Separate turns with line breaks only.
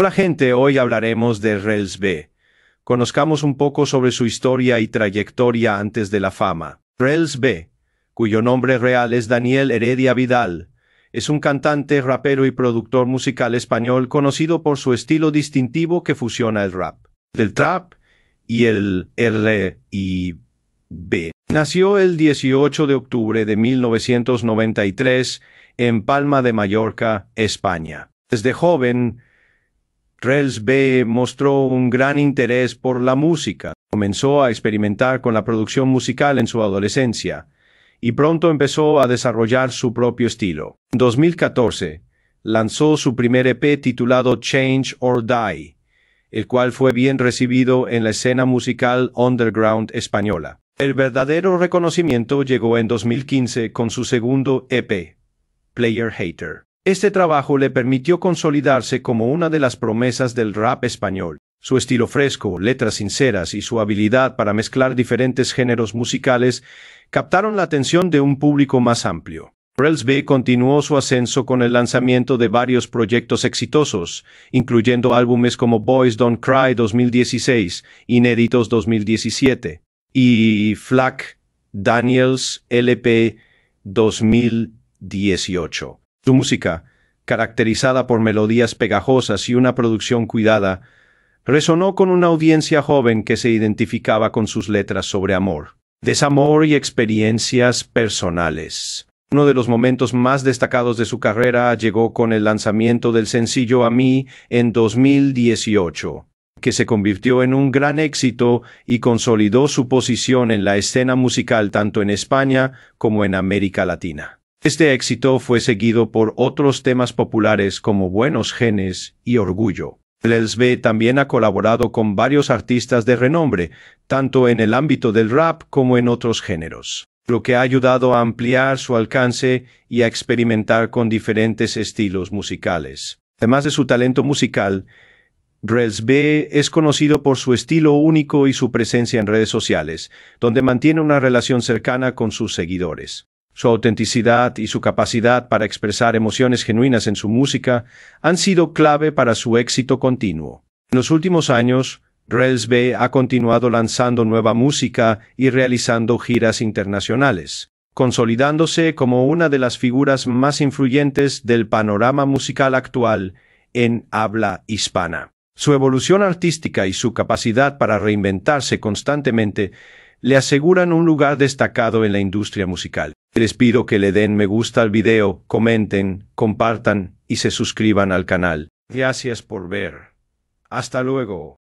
Hola gente, hoy hablaremos de Rels B. Conozcamos un poco sobre su historia y trayectoria antes de la fama. Rels B, cuyo nombre real es Daniel Heredia Vidal, es un cantante, rapero y productor musical español conocido por su estilo distintivo que fusiona el rap, el trap y el R B. Nació el 18 de octubre de 1993 en Palma de Mallorca, España. Desde joven, Rels B mostró un gran interés por la música. Comenzó a experimentar con la producción musical en su adolescencia y pronto empezó a desarrollar su propio estilo. En 2014, lanzó su primer EP titulado Change or Die, el cual fue bien recibido en la escena musical underground española. El verdadero reconocimiento llegó en 2015 con su segundo EP, Player Hater. Este trabajo le permitió consolidarse como una de las promesas del rap español. Su estilo fresco, letras sinceras y su habilidad para mezclar diferentes géneros musicales captaron la atención de un público más amplio. B continuó su ascenso con el lanzamiento de varios proyectos exitosos, incluyendo álbumes como Boys Don't Cry 2016, Inéditos 2017 y Flack Daniels LP 2018. Su música, caracterizada por melodías pegajosas y una producción cuidada, resonó con una audiencia joven que se identificaba con sus letras sobre amor, desamor y experiencias personales. Uno de los momentos más destacados de su carrera llegó con el lanzamiento del sencillo A mí en 2018, que se convirtió en un gran éxito y consolidó su posición en la escena musical tanto en España como en América Latina. Este éxito fue seguido por otros temas populares como Buenos Genes y Orgullo. B también ha colaborado con varios artistas de renombre, tanto en el ámbito del rap como en otros géneros, lo que ha ayudado a ampliar su alcance y a experimentar con diferentes estilos musicales. Además de su talento musical, B es conocido por su estilo único y su presencia en redes sociales, donde mantiene una relación cercana con sus seguidores. Su autenticidad y su capacidad para expresar emociones genuinas en su música han sido clave para su éxito continuo. En los últimos años, Rels B ha continuado lanzando nueva música y realizando giras internacionales, consolidándose como una de las figuras más influyentes del panorama musical actual en habla hispana. Su evolución artística y su capacidad para reinventarse constantemente le aseguran un lugar destacado en la industria musical. Les pido que le den me gusta al video, comenten, compartan y se suscriban al canal. Gracias por ver. Hasta luego.